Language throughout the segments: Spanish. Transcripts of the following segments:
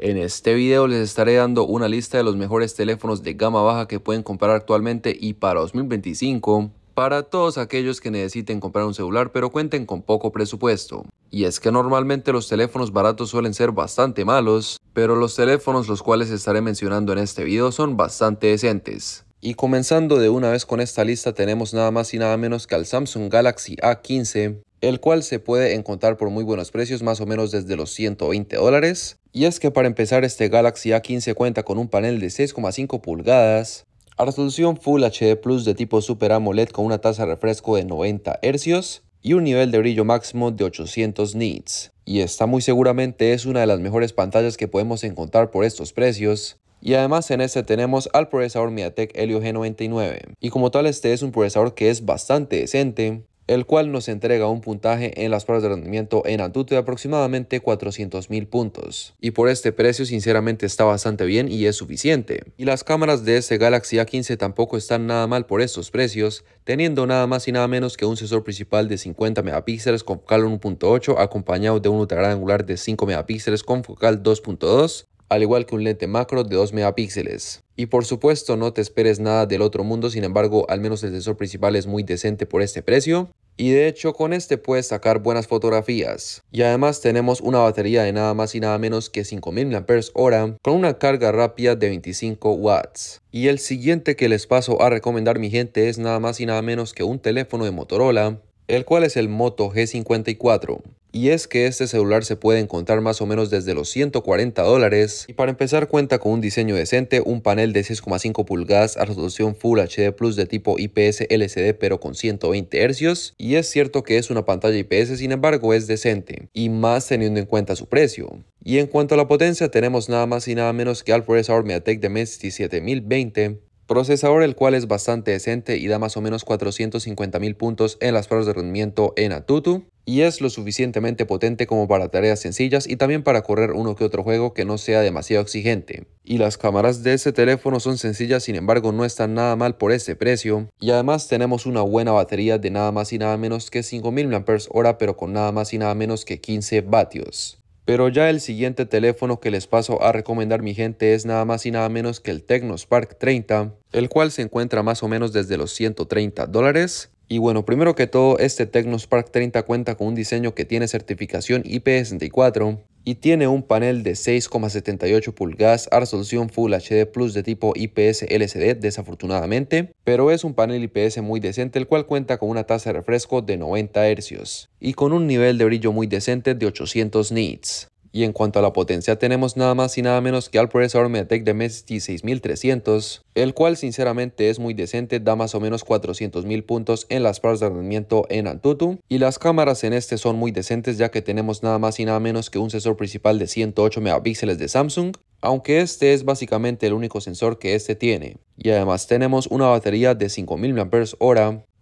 En este video les estaré dando una lista de los mejores teléfonos de gama baja que pueden comprar actualmente y para 2025 para todos aquellos que necesiten comprar un celular pero cuenten con poco presupuesto. Y es que normalmente los teléfonos baratos suelen ser bastante malos, pero los teléfonos los cuales estaré mencionando en este video son bastante decentes. Y comenzando de una vez con esta lista tenemos nada más y nada menos que al Samsung Galaxy A15, el cual se puede encontrar por muy buenos precios, más o menos desde los 120 dólares. Y es que para empezar este Galaxy A15 cuenta con un panel de 6,5 pulgadas, a resolución Full HD Plus de tipo Super AMOLED con una tasa de refresco de 90 Hz y un nivel de brillo máximo de 800 nits. Y esta muy seguramente es una de las mejores pantallas que podemos encontrar por estos precios. Y además en este tenemos al procesador MediaTek Helio G99. Y como tal este es un procesador que es bastante decente, el cual nos entrega un puntaje en las pruebas de rendimiento en Antutu de aproximadamente 400,000 puntos. Y por este precio sinceramente está bastante bien y es suficiente. Y las cámaras de este Galaxy A15 tampoco están nada mal por estos precios, teniendo nada más y nada menos que un sensor principal de 50 megapíxeles con focal 1.8 acompañado de un ultra angular de 5 megapíxeles con focal 2.2 al igual que un lente macro de 2 megapíxeles. Y por supuesto no te esperes nada del otro mundo, sin embargo al menos el sensor principal es muy decente por este precio. Y de hecho con este puedes sacar buenas fotografías. Y además tenemos una batería de nada más y nada menos que 5000 mAh con una carga rápida de 25 watts. Y el siguiente que les paso a recomendar mi gente es nada más y nada menos que un teléfono de Motorola, el cual es el Moto G54. Y es que este celular se puede encontrar más o menos desde los 140 dólares. Y para empezar cuenta con un diseño decente, un panel de 6,5 pulgadas a resolución Full HD Plus de tipo IPS LCD pero con 120 Hz. Y es cierto que es una pantalla IPS, sin embargo es decente. Y más teniendo en cuenta su precio. Y en cuanto a la potencia tenemos nada más y nada menos que al procesador MediaTek Dimensity 7020 procesador el cual es bastante decente y da más o menos 450.000 puntos en las pruebas de rendimiento en Atutu y es lo suficientemente potente como para tareas sencillas y también para correr uno que otro juego que no sea demasiado exigente. Y las cámaras de ese teléfono son sencillas, sin embargo no están nada mal por ese precio. Y además tenemos una buena batería de nada más y nada menos que 5000 mAh, pero con nada más y nada menos que 15 vatios. Pero ya el siguiente teléfono que les paso a recomendar mi gente es nada más y nada menos que el Spark 30, el cual se encuentra más o menos desde los 130 dólares y bueno, primero que todo, este Tecno Spark 30 cuenta con un diseño que tiene certificación IP64 y tiene un panel de 6,78 pulgadas a resolución Full HD Plus de tipo IPS LCD desafortunadamente, pero es un panel IPS muy decente el cual cuenta con una tasa de refresco de 90 Hz y con un nivel de brillo muy decente de 800 nits. Y en cuanto a la potencia tenemos nada más y nada menos que al procesador MediaTek Dimensity 6300, el cual sinceramente es muy decente, da más o menos 400.000 puntos en las pruebas de rendimiento en Antutu. Y las cámaras en este son muy decentes ya que tenemos nada más y nada menos que un sensor principal de 108 megapíxeles de Samsung, aunque este es básicamente el único sensor que este tiene. Y además tenemos una batería de 5000 mAh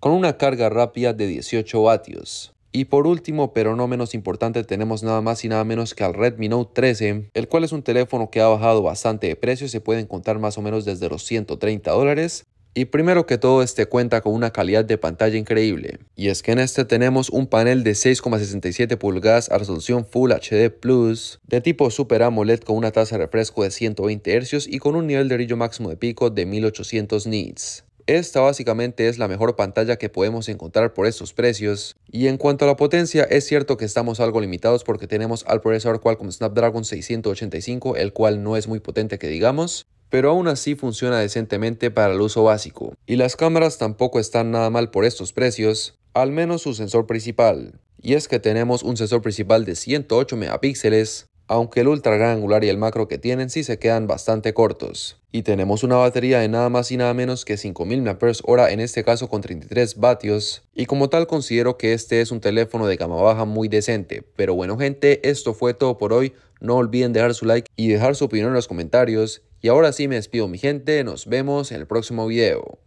con una carga rápida de 18 vatios. Y por último, pero no menos importante, tenemos nada más y nada menos que al Redmi Note 13, el cual es un teléfono que ha bajado bastante de precio, se puede encontrar más o menos desde los 130 dólares. Y primero que todo, este cuenta con una calidad de pantalla increíble. Y es que en este tenemos un panel de 6,67 pulgadas a resolución Full HD Plus, de tipo Super AMOLED con una tasa de refresco de 120 Hz y con un nivel de brillo máximo de pico de 1800 nits. Esta básicamente es la mejor pantalla que podemos encontrar por estos precios. Y en cuanto a la potencia, es cierto que estamos algo limitados porque tenemos al procesador Qualcomm Snapdragon 685, el cual no es muy potente que digamos, pero aún así funciona decentemente para el uso básico. Y las cámaras tampoco están nada mal por estos precios, al menos su sensor principal. Y es que tenemos un sensor principal de 108 megapíxeles, aunque el ultra gran angular y el macro que tienen sí se quedan bastante cortos. Y tenemos una batería de nada más y nada menos que 5000 mAh, en este caso con 33 vatios, y como tal considero que este es un teléfono de gama baja muy decente. Pero bueno gente, esto fue todo por hoy, no olviden dejar su like y dejar su opinión en los comentarios, y ahora sí me despido mi gente, nos vemos en el próximo video.